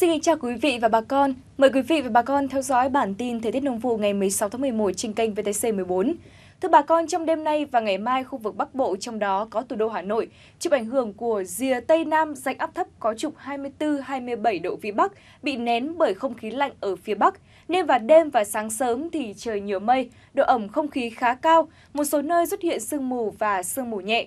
Xin chào quý vị và bà con. Mời quý vị và bà con theo dõi bản tin thời tiết nông vụ ngày 16 tháng 11 trên kênh VTC 14. Thưa bà con, trong đêm nay và ngày mai, khu vực Bắc Bộ trong đó có thủ đô Hà Nội chịu ảnh hưởng của rìa Tây Nam dạnh áp thấp có trục 24-27 độ Vĩ Bắc bị nén bởi không khí lạnh ở phía Bắc. Nên vào đêm và sáng sớm thì trời nhiều mây, độ ẩm không khí khá cao, một số nơi xuất hiện sương mù và sương mù nhẹ,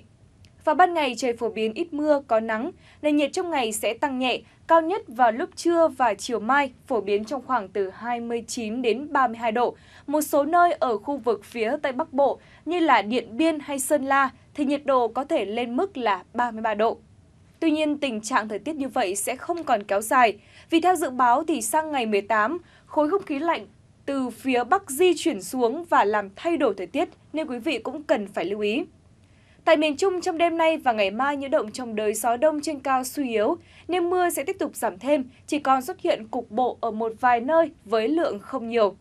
và ban ngày trời phổ biến ít mưa, có nắng, nền nhiệt trong ngày sẽ tăng nhẹ, cao nhất vào lúc trưa và chiều mai phổ biến trong khoảng từ 29 đến 32 độ. Một số nơi ở khu vực phía Tây Bắc Bộ như là Điện Biên hay Sơn La thì nhiệt độ có thể lên mức là 33 độ. Tuy nhiên, tình trạng thời tiết như vậy sẽ không còn kéo dài, vì theo dự báo thì sang ngày 18, khối không khí lạnh từ phía Bắc di chuyển xuống và làm thay đổi thời tiết, nên quý vị cũng cần phải lưu ý. Tại miền Trung trong đêm nay và ngày mai những động trong đới gió đông trên cao suy yếu, nên mưa sẽ tiếp tục giảm thêm, chỉ còn xuất hiện cục bộ ở một vài nơi với lượng không nhiều.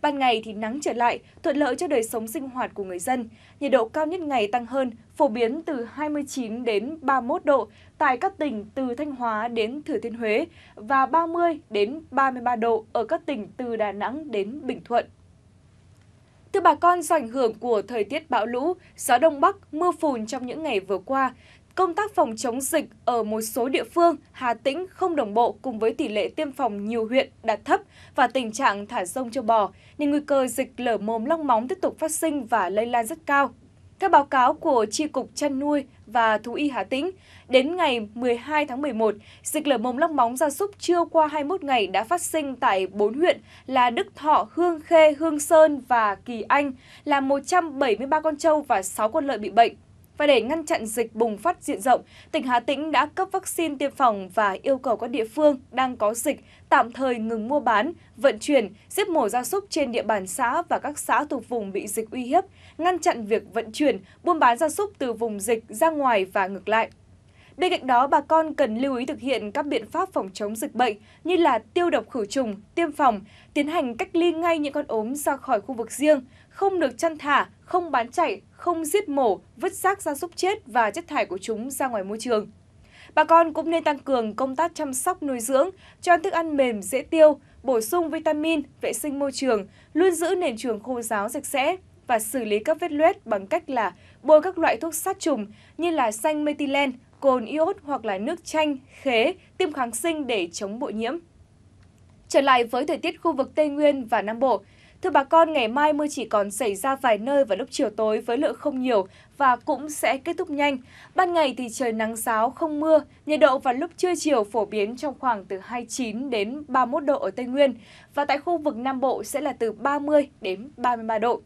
Ban ngày thì nắng trở lại, thuận lợi cho đời sống sinh hoạt của người dân. Nhiệt độ cao nhất ngày tăng hơn, phổ biến từ 29 đến 31 độ tại các tỉnh từ Thanh Hóa đến Thừa Thiên Huế và 30 đến 33 độ ở các tỉnh từ Đà Nẵng đến Bình Thuận. Thưa bà con, do ảnh hưởng của thời tiết bão lũ, gió đông bắc, mưa phùn trong những ngày vừa qua, công tác phòng chống dịch ở một số địa phương Hà Tĩnh không đồng bộ cùng với tỷ lệ tiêm phòng nhiều huyện đạt thấp và tình trạng thả rông châu bò, nên nguy cơ dịch lở mồm long móng tiếp tục phát sinh và lây lan rất cao. Theo báo cáo của Tri Cục Chăn nuôi và Thú y Hà Tĩnh, đến ngày 12 tháng 11, dịch lở mồm long móng gia súc chưa qua 21 ngày đã phát sinh tại 4 huyện là Đức Thọ, Hương Khê, Hương Sơn và Kỳ Anh, là 173 con trâu và 6 con lợn bị bệnh. Và để ngăn chặn dịch bùng phát diện rộng, tỉnh Hà Tĩnh đã cấp vaccine tiêm phòng và yêu cầu các địa phương đang có dịch tạm thời ngừng mua bán, vận chuyển, giết mổ gia súc trên địa bàn xã và các xã thuộc vùng bị dịch uy hiếp, ngăn chặn việc vận chuyển, buôn bán gia súc từ vùng dịch ra ngoài và ngược lại. Bên cạnh đó, bà con cần lưu ý thực hiện các biện pháp phòng chống dịch bệnh như là tiêu độc khử trùng, tiêm phòng, tiến hành cách ly ngay những con ốm ra khỏi khu vực riêng, không được chăn thả, không bán chạy, không giết mổ, vứt xác gia súc chết và chất thải của chúng ra ngoài môi trường. Bà con cũng nên tăng cường công tác chăm sóc nuôi dưỡng, cho ăn thức ăn mềm dễ tiêu, bổ sung vitamin, vệ sinh môi trường, luôn giữ nền trường khô giáo sạch sẽ và xử lý các vết loét bằng cách là bôi các loại thuốc sát trùng như là xanh metilen, cồn iốt hoặc là nước chanh, khế, tiêm kháng sinh để chống bội nhiễm. Trở lại với thời tiết khu vực Tây Nguyên và Nam Bộ, Thưa bà con, ngày mai mưa chỉ còn xảy ra vài nơi vào lúc chiều tối với lượng không nhiều và cũng sẽ kết thúc nhanh. Ban ngày thì trời nắng giáo, không mưa, nhiệt độ vào lúc trưa chiều phổ biến trong khoảng từ 29 đến 31 độ ở Tây Nguyên và tại khu vực Nam Bộ sẽ là từ 30 đến 33 độ.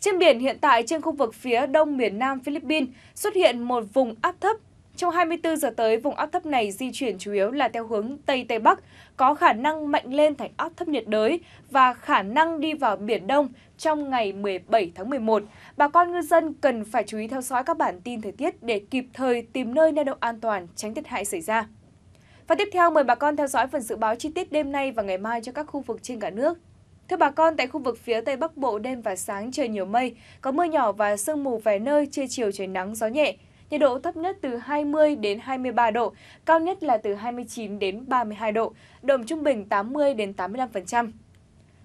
Trên biển hiện tại trên khu vực phía đông miền Nam Philippines xuất hiện một vùng áp thấp trong 24 giờ tới, vùng áp thấp này di chuyển chủ yếu là theo hướng Tây Tây Bắc, có khả năng mạnh lên thành áp thấp nhiệt đới và khả năng đi vào Biển Đông trong ngày 17 tháng 11. Bà con ngư dân cần phải chú ý theo dõi các bản tin thời tiết để kịp thời tìm nơi neo đậu an toàn, tránh thiệt hại xảy ra. Và tiếp theo, mời bà con theo dõi phần dự báo chi tiết đêm nay và ngày mai cho các khu vực trên cả nước. Thưa bà con, tại khu vực phía Tây Bắc Bộ đêm và sáng trời nhiều mây, có mưa nhỏ và sương mù vài nơi, trưa chiều trời nắng gió nhẹ nhiệt độ thấp nhất từ 20 đến 23 độ, cao nhất là từ 29 đến 32 độ, đồng trung bình 80 đến 85%.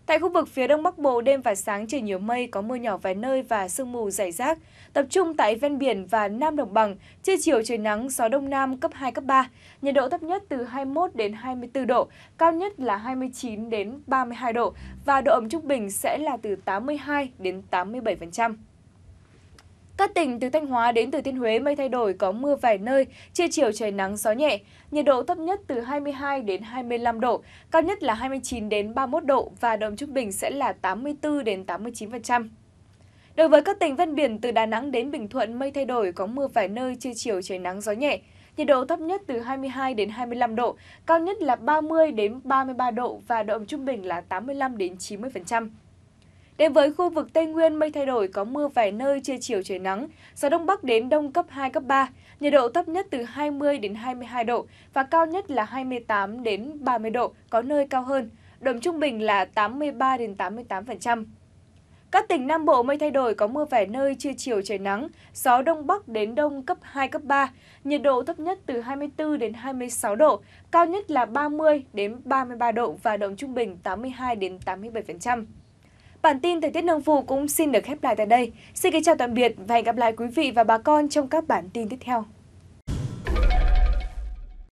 Tại khu vực phía Đông Bắc Bộ, đêm và sáng trời nhiều mây, có mưa nhỏ vài nơi và sương mù rải rác, tập trung tại ven biển và Nam Đồng Bằng, trưa chiều trời nắng, gió Đông Nam cấp 2, cấp 3, nhiệt độ thấp nhất từ 21 đến 24 độ, cao nhất là 29 đến 32 độ và độ ẩm trung bình sẽ là từ 82 đến 87%. Các tỉnh từ Thanh Hóa đến Thừa Thiên Huế mây thay đổi có mưa vài nơi, trưa chiều trời nắng gió nhẹ, nhiệt độ thấp nhất từ 22 đến 25 độ, cao nhất là 29 đến 31 độ và đồng trung bình sẽ là 84 đến 89%. Đối với các tỉnh ven biển từ Đà Nẵng đến Bình Thuận mây thay đổi có mưa vài nơi, trưa chiều trời nắng gió nhẹ, nhiệt độ thấp nhất từ 22 đến 25 độ, cao nhất là 30 đến 33 độ và độ ẩm trung bình là 85 đến 90%. Đến với khu vực Tây Nguyên, mây thay đổi có mưa vài nơi, trưa chiều trời nắng, gió Đông Bắc đến Đông cấp 2, cấp 3, nhiệt độ thấp nhất từ 20 đến 22 độ và cao nhất là 28 đến 30 độ, có nơi cao hơn, đồng trung bình là 83 đến 88%. Các tỉnh Nam Bộ mây thay đổi có mưa vài nơi, trưa chiều trời nắng, gió đông bắc đến đông cấp 2 cấp 3, nhiệt độ thấp nhất từ 24 đến 26 độ, cao nhất là 30 đến 33 độ và đồng trung bình 82 đến 87%. Bản tin thời tiết nông vụ cũng xin được khép lại tại đây. Xin kính chào tạm biệt và hẹn gặp lại quý vị và bà con trong các bản tin tiếp theo.